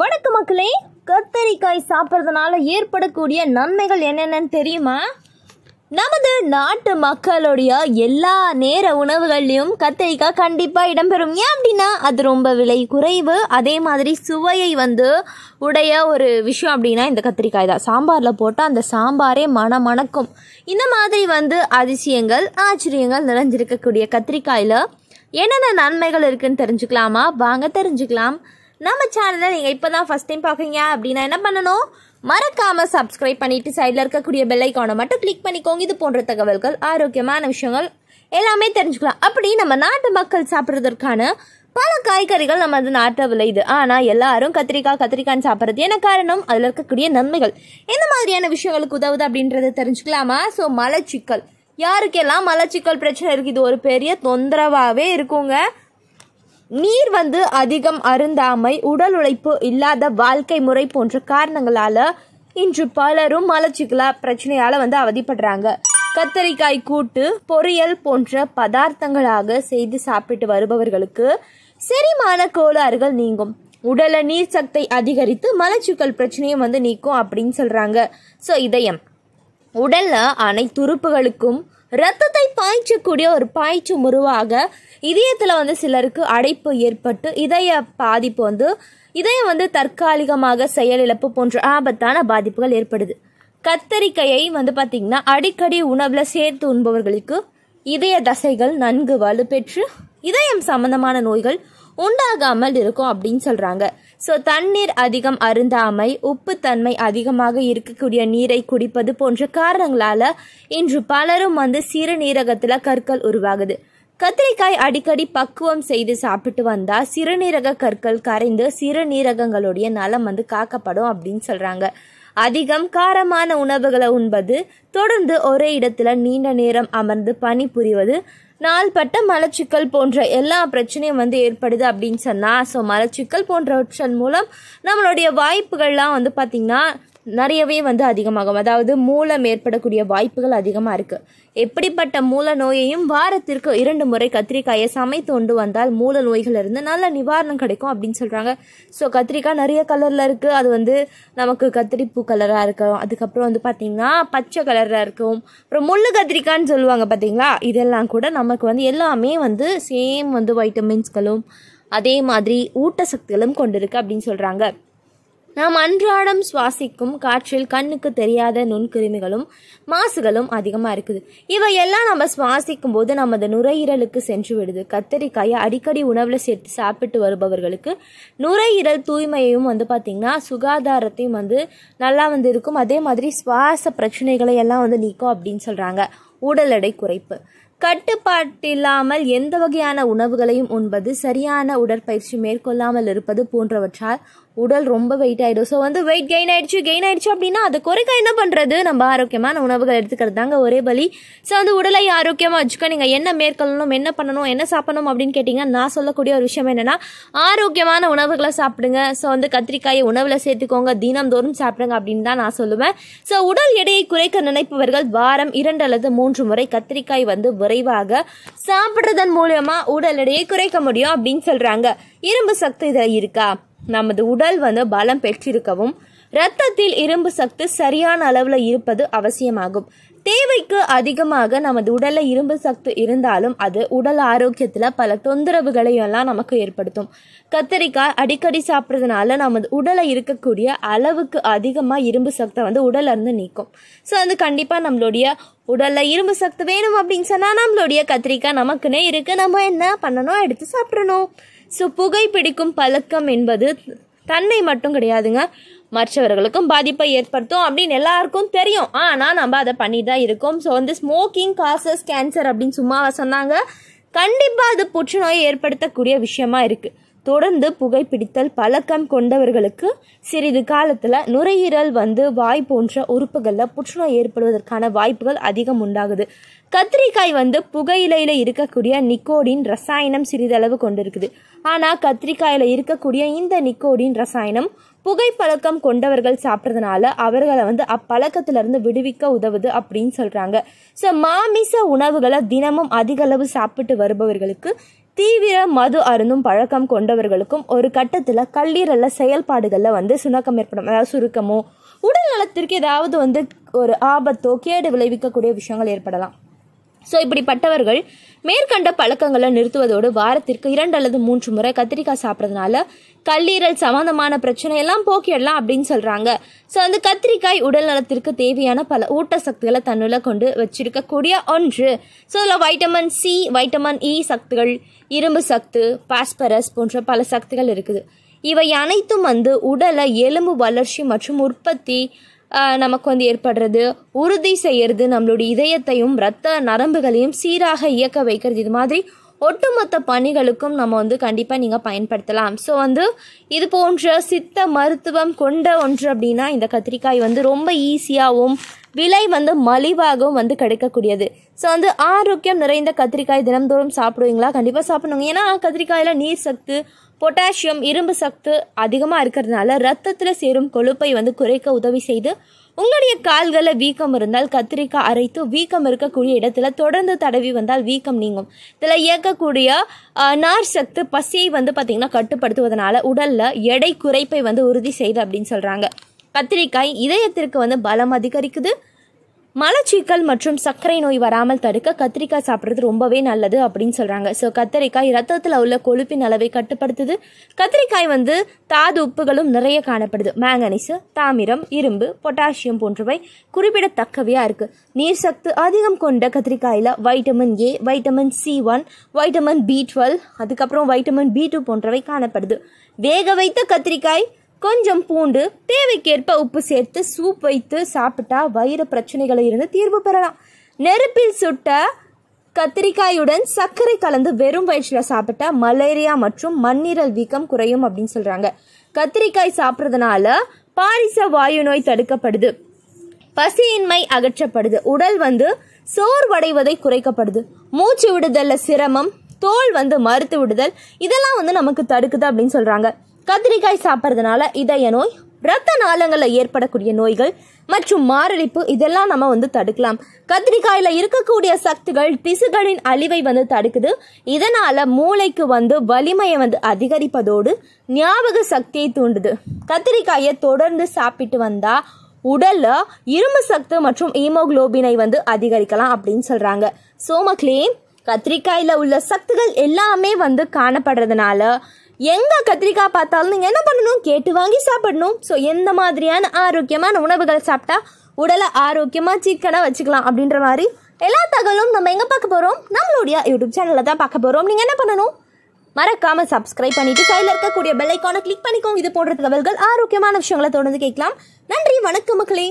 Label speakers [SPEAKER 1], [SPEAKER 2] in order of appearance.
[SPEAKER 1] வடக்கு மக்களே கத்தரிக்காய் சாப்பிட்றதுனால ஏற்படக்கூடிய நன்மைகள் என்னென்னு தெரியுமா நமது நாட்டு மக்களுடைய எல்லா நேர உணவுகள்லையும் கத்திரிக்காய் கண்டிப்பாக இடம்பெறும் ஏன் அப்படின்னா அது ரொம்ப விலை குறைவு அதே மாதிரி சுவையை வந்து உடைய ஒரு விஷயம் அப்படின்னா இந்த கத்திரிக்காய் தான் சாம்பாரில் போட்டால் அந்த சாம்பாரே மணமணக்கும் இந்த மாதிரி வந்து அதிசயங்கள் ஆச்சரியங்கள் நிறைஞ்சிருக்கக்கூடிய கத்திரிக்காயில் என்னென்ன நன்மைகள் இருக்குதுன்னு தெரிஞ்சுக்கலாமா வாங்க தெரிஞ்சுக்கலாம் நம்ம சேனலை நீங்கள் இப்போ தான் ஃபஸ்ட் டைம் பார்க்குறீங்க அப்படின்னா என்ன பண்ணணும் மறக்காமல் சப்ஸ்கிரைப் பண்ணிவிட்டு சைடில் இருக்கக்கூடிய பெல்லைக்கானை மட்டும் கிளிக் பண்ணிக்கோங்க இது போன்ற தகவல்கள் ஆரோக்கியமான விஷயங்கள் எல்லாமே தெரிஞ்சுக்கலாம் அப்படி நம்ம நாட்டு மக்கள் சாப்பிட்றதற்கான பல காய்கறிகள் நம்ம அது நாட்டை விளையுது ஆனால் எல்லாரும் கத்திரிக்காய் கத்திரிக்காய்னு சாப்பிட்றது என்ன காரணம் அதில் இருக்கக்கூடிய நன்மைகள் எந்த மாதிரியான விஷயங்களுக்கு உதவுது அப்படின்றத தெரிஞ்சுக்கலாமா ஸோ மலச்சிக்கல் யாருக்கெல்லாம் மலச்சிக்கல் பிரச்சனை இருக்குது இது ஒரு பெரிய தொந்தரவாகவே இருக்குங்க நீர் வந்து அதிகம் அருந்தாமை உடல் உழைப்பு இல்லாத வாழ்க்கை முறை போன்ற காரணங்களால இன்று பலரும் மலச்சிக்கலா பிரச்சனையால வந்து அவதிப்படுறாங்க கத்தரிக்காய் கூட்டு பொரியல் போன்ற பதார்த்தங்களாக செய்து சாப்பிட்டு வருபவர்களுக்கு செரிமான கோளாறுகள் நீங்கும் உடல நீர் சக்தை அதிகரித்து மலச்சிக்கல் பிரச்சனையும் வந்து நீக்கும் அப்படின்னு சொல்றாங்க ஸோ இதயம் உடல்ல அனைத்துறுப்புகளுக்கும் ரத்தத்தை பாய்ச்சக்கூடிய ஒரு பாய்ச்சு முருவாக இதயத்தில் வந்து சிலருக்கு அடைப்பு ஏற்பட்டு இதய பாதிப்பு வந்து இதயம் வந்து தற்காலிகமாக செயலிழப்பு போன்ற ஆபத்தான பாதிப்புகள் ஏற்படுது கத்தரிக்கையை வந்து பார்த்திங்கன்னா அடிக்கடி உணவில் சேர்த்து உண்பவர்களுக்கு இதய தசைகள் நன்கு வலுப்பெற்று இதயம் சம்பந்தமான நோய்கள் உண்டாகாமல் இருக்கும் அப்படின்னு சொல்கிறாங்க ஸோ தண்ணீர் அதிகம் அருந்தாமை உப்புத்தன்மை அதிகமாக இருக்கக்கூடிய நீரை குடிப்பது போன்ற காரணங்களால் இன்று பலரும் வந்து சிறுநீரகத்தில் கற்கள் உருவாகுது கத்திரிக்காய் அடிக்கடி பக்குவம் செய்து சாப்பிட்டு வந்தால் சிறுநீரக கற்கள் கரைந்து சிறுநீரகங்களுடைய நலம் வந்து காக்கப்படும் அப்படின்னு சொல்கிறாங்க அதிகம் காரமான உணவுகளை உண்பது தொடர்ந்து ஒரே இடத்துல நீண்ட நேரம் அமர்ந்து பணி புரிவது நாள்பட்ட மலச்சிக்கல் போன்ற எல்லா பிரச்சனையும் வந்து ஏற்படுது அப்படின்னு சொன்னால் ஸோ மலச்சிக்கல் போன்றவற்றின் மூலம் நம்மளுடைய வாய்ப்புகள்லாம் வந்து பார்த்திங்கன்னா நிறையவே வந்து அதிகமாகும் அதாவது மூலம் ஏற்படக்கூடிய வாய்ப்புகள் அதிகமாக இருக்குது எப்படிப்பட்ட மூல நோயையும் வாரத்திற்கு இரண்டு முறை கத்திரிக்காயை சமைத்து கொண்டு வந்தால் மூல நோய்களிலிருந்து நல்ல நிவாரணம் கிடைக்கும் அப்படின்னு சொல்கிறாங்க ஸோ கத்திரிக்காய் நிறைய கலரில் இருக்குது அது வந்து நமக்கு கத்திரிப்பூ கலராக இருக்கும் அதுக்கப்புறம் வந்து பார்த்திங்கன்னா பச்சை கலராக இருக்கும் அப்புறம் முள்ளு கத்திரிக்காய்னு சொல்லுவாங்க பார்த்தீங்களா இதெல்லாம் கூட நமக்கு வந்து எல்லாமே வந்து சேம் வந்து வைட்டமின்ஸ்களும் அதே மாதிரி ஊட்டசக்திகளும் கொண்டிருக்கு அப்படின்னு சொல்கிறாங்க நாம் அன்றாடம் சுவாசிக்கும் காற்றில் கண்ணுக்கு தெரியாத நுண்கிருமிகளும் மாசுகளும் அதிகமாக இருக்குது இவையெல்லாம் நம்ம சுவாசிக்கும் போது நமது நுரையீரலுக்கு சென்று விடுது கத்தரிக்காயை அடிக்கடி உணவில் சேர்த்து சாப்பிட்டு வருபவர்களுக்கு நுரையீரல் தூய்மையையும் வந்து பார்த்திங்கன்னா சுகாதாரத்தையும் வந்து நல்லா வந்து இருக்கும் அதே மாதிரி சுவாச பிரச்சனைகளை எல்லாம் வந்து நீக்கும் அப்படின்னு சொல்கிறாங்க உடல் எடை குறைப்பு கட்டுப்பாட்டில்லாமல் எந்த வகையான உணவுகளையும் உண்பது சரியான உடற்பயிற்சி மேற்கொள்ளாமல் இருப்பது போன்றவற்றால் உடல் ரொம்ப வெயிட் ஆகிடும் ஸோ வந்து வெயிட் கெயின் ஆகிடுச்சு கெயின் ஆகிடுச்சு அப்படின்னா அதை குறைக்க என்ன பண்ணுறது நம்ம ஆரோக்கியமான உணவுகள் எடுத்துக்கிறது தாங்க ஒரே பலி ஸோ வந்து உடலை ஆரோக்கியமாக வச்சுக்க நீங்கள் என்ன மேற்கொள்ளணும் என்ன பண்ணணும் என்ன சாப்பிடணும் அப்படின்னு கேட்டிங்கன்னா நான் சொல்லக்கூடிய ஒரு விஷயம் என்னென்னா ஆரோக்கியமான உணவுகளை சாப்பிடுங்க ஸோ வந்து கத்திரிக்காயை உணவில் சேர்த்துக்கோங்க தினம்தோறும் சாப்பிடுங்க அப்படின்னு தான் நான் சொல்லுவேன் ஸோ உடல் எடையை குறைக்க நினைப்பவர்கள் வாரம் இரண்டு அல்லது மூன்று முறை கத்திரிக்காய் வந்து விரைவாக சாப்பிட்றதன் மூலயமா உடல் எடையை குறைக்க முடியும் அப்படின்னு சொல்கிறாங்க இரும்பு சக்தி இதில் இருக்கா நமது உடல் வந்து பலம் பெற்றிருக்கவும் இரத்தத்தில் இரும்பு சக்தி சரியான அளவில் இருப்பது அவசியமாகும் தேவைக்கு அதிகமாக நமது உடலில் இரும்பு சக்தி இருந்தாலும் அது உடல் ஆரோக்கியத்தில் பல தொந்தரவுகளை எல்லாம் நமக்கு ஏற்படுத்தும் கத்திரிக்காய் அடிக்கடி சாப்பிட்றதுனால நமது உடலை இருக்கக்கூடிய அளவுக்கு அதிகமாக இரும்பு சக்தி வந்து இருந்து நீக்கும் ஸோ அது கண்டிப்பாக நம்மளுடைய உடலில் இரும்பு சக்தி வேணும் அப்படின்னு சொன்னால் நம்மளுடைய கத்திரிக்காய் நமக்குன்னே இருக்குது நம்ம என்ன பண்ணணும் எடுத்து சாப்பிடணும் ஸோ புகைப்பிடிக்கும் பழக்கம் என்பது தன்னை மட்டும் கிடையாதுங்க மற்றவர்களுக்கும் பாதிப்பை ஏற்படுத்தும் அப்படின்னு எல்லாருக்கும் தெரியும் ஆனால் நம்ம அதை பண்ணி தான் இருக்கோம் ஸோ வந்து ஸ்மோக்கிங் காசஸ் கேன்சர் அப்படின்னு சும்மாவை சொன்னாங்க கண்டிப்பாக அது புற்றுநோயை ஏற்படுத்தக்கூடிய விஷயமா இருக்குது தொடர்ந்து புகைப்பிடித்தல் பழக்கம் கொண்டவர்களுக்கு சிறிது காலத்தில் நுரையீரல் வந்து வாய் போன்ற உறுப்புகளில் புற்றுநோய் ஏற்படுவதற்கான வாய்ப்புகள் அதிகம் உண்டாகுது கத்திரிக்காய் வந்து புகையிலையில் இருக்கக்கூடிய நிக்கோடின் ரசாயனம் சிறிதளவு கொண்டிருக்குது ஆனால் கத்திரிக்காயில் இருக்கக்கூடிய இந்த நிக்கோடின் ரசாயனம் புகைப்பழக்கம் கொண்டவர்கள் சாப்பிட்றதுனால அவர்களை வந்து அப்பழக்கத்திலிருந்து விடுவிக்க உதவுது அப்படின்னு சொல்கிறாங்க ஸோ மாமிச உணவுகளை தினமும் அதிகளவு சாப்பிட்டு வருபவர்களுக்கு தீவிர மது அருந்தும் பழக்கம் கொண்டவர்களுக்கும் ஒரு கட்டத்தில் கல்லீரல்ல செயல்பாடுகளில் வந்து சுணக்கம் ஏற்படும் அதாவது சுருக்கமோ உடல் நலத்திற்கு ஏதாவது வந்து ஒரு ஆபத்தோ கேடு விளைவிக்கக்கூடிய விஷயங்கள் ஏற்படலாம் ஸோ இப்படிப்பட்டவர்கள் மேற்கண்ட பழக்கங்களை நிறுத்துவதோடு வாரத்திற்கு இரண்டு அல்லது மூன்று முறை கத்திரிக்காய் சாப்பிட்றதுனால கல்லீரல் சம்பந்தமான பிரச்சனையெல்லாம் போக்கிடலாம் அப்படின்னு சொல்கிறாங்க ஸோ அந்த கத்திரிக்காய் உடல் நலத்திற்கு தேவையான பல ஊட்டசக்திகளை தன்னுள்ள கொண்டு வச்சிருக்கக்கூடிய ஒன்று ஸோ அதில் வைட்டமின் சி வைட்டமின் இ சக்திகள் இரும்பு சக்து பாஸ்பரஸ் போன்ற பல சக்திகள் இருக்குது இவை அனைத்தும் வந்து உடலை எலும்பு வளர்ச்சி மற்றும் உற்பத்தி நமக்கு வந்து ஏற்படுறது உறுதி செய்கிறது நம்மளுடைய இதயத்தையும் இரத்த நரம்புகளையும் சீராக இயக்க வைக்கிறது இது மாதிரி ஒட்டுமொத்த பணிகளுக்கும் நம்ம வந்து கண்டிப்பாக நீங்கள் பயன்படுத்தலாம் ஸோ வந்து இது போன்ற சித்த மருத்துவம் கொண்ட ஒன்று அப்படின்னா இந்த கத்திரிக்காய் வந்து ரொம்ப ஈஸியாகவும் விலை வந்து மலிவாகவும் வந்து கிடைக்கக்கூடியது ஸோ வந்து ஆரோக்கியம் நிறைந்த கத்திரிக்காய் தினம்தோறும் சாப்பிடுவீங்களா கண்டிப்பாக சாப்பிடுங்க ஏன்னா கத்திரிக்காயில் நீர் சத்து பொட்டாசியம் இரும்பு சத்து அதிகமாக இருக்கிறதுனால ரத்தத்தில் சேரும் கொழுப்பை வந்து குறைக்க உதவி செய்து உங்களுடைய கால்களில் வீக்கம் இருந்தால் கத்திரிக்காய் அரைத்து வீக்கம் இருக்கக்கூடிய இடத்துல தொடர்ந்து தடவி வந்தால் வீக்கம் நீங்கும் இதில் இயக்கக்கூடிய நார் சத்து பசியை வந்து பார்த்திங்கன்னா கட்டுப்படுத்துவதனால உடலில் எடை குறைப்பை வந்து உறுதி செய்து அப்படின்னு சொல்கிறாங்க கத்திரிக்காய் இதயத்திற்கு வந்து பலம் அதிகரிக்குது மலச்சீக்கல் மற்றும் சர்க்கரை நோய் வராமல் தடுக்க கத்திரிக்காய் சாப்பிட்றது ரொம்பவே நல்லது அப்படின்னு சொல்கிறாங்க ஸோ கத்திரிக்காய் ரத்தத்தில் உள்ள கொழுப்பின் அளவை கட்டுப்படுத்துது கத்திரிக்காய் வந்து தாது உப்புகளும் நிறைய காணப்படுது மேங்கனீஸு தாமிரம் இரும்பு பொட்டாசியம் போன்றவை குறிப்பிடத்தக்கவையாக இருக்குது நீர் சத்து அதிகம் கொண்ட கத்திரிக்காயில் vitamin A vitamin C one vitamin B twelve அதுக்கப்புறம் வைட்டமின் பி டூ போன்றவை காணப்படுது வேக வைத்த கத்திரிக்காய் கொஞ்சம் பூண்டு தேவைக்கேற்ப உப்பு சேர்த்து சூப் வைத்து சாப்பிட்டா வயிறு பிரச்சனைகளை இருந்து தீர்வு பெறலாம் நெருப்பில் சுட்ட கத்திரிக்காயுடன் சர்க்கரை கலந்து வெறும் வயிற்றில் சாப்பிட்டா மலேரியா மற்றும் மண்ணீரல் வீக்கம் குறையும் அப்படின்னு சொல்கிறாங்க கத்திரிக்காய் சாப்பிட்றதுனால பாரிச வாயு நோய் தடுக்கப்படுது பசியின்மை அகற்றப்படுது உடல் வந்து சோர்வடைவதை குறைக்கப்படுது மூச்சு விடுதலில் சிரமம் தோல் வந்து மறுத்து விடுதல் இதெல்லாம் வந்து நமக்கு தடுக்குது அப்படின்னு சொல்கிறாங்க கத்திரிக்காய் சாப்பிட்றதுனால இதய நோய் ரத்த நாளங்களில் ஏற்படக்கூடிய நோய்கள் மற்றும் மாரடைப்பு இதெல்லாம் நம்ம வந்து தடுக்கலாம் கத்திரிக்காயில் இருக்கக்கூடிய சக்திகள் திசுகளின் அழிவை வந்து தடுக்குது இதனால மூளைக்கு வந்து வலிமையை வந்து அதிகரிப்பதோடு ஞாபக சக்தியை தூண்டுது கத்திரிக்காயை தொடர்ந்து சாப்பிட்டு வந்தா உடல்ல இரும்பு சத்து மற்றும் ஈமோக்ளோபினை வந்து அதிகரிக்கலாம் அப்படின்னு சொல்றாங்க சோமக்லேம் கத்திரிக்காயில் உள்ள சத்துகள் எல்லாமே வந்து காணப்படுறதுனால எங்கே கத்திரிக்காய் பார்த்தாலும் நீங்கள் என்ன பண்ணணும் கேட்டு வாங்கி சாப்பிடணும் ஸோ எந்த மாதிரியான ஆரோக்கியமான உணவுகள் சாப்பிட்டா உடலை ஆரோக்கியமாக சிக்கனாக வச்சுக்கலாம் அப்படின்ற மாதிரி எல்லா தகவலும் நம்ம எங்கே பார்க்க போகிறோம் நம்மளுடைய யூடியூப் சேனலில் தான் பார்க்க போகிறோம் நீங்கள் என்ன பண்ணணும் மறக்காம சப்ஸ்கிரைப் பண்ணிட்டு கையில் இருக்கக்கூடிய பெல் ஐக்கானை கிளிக் பண்ணிக்கோங்க இது போன்ற தகவல்கள் ஆரோக்கியமான விஷயங்களை தொடர்ந்து கேட்கலாம் நன்றி வணக்கம் மக்களே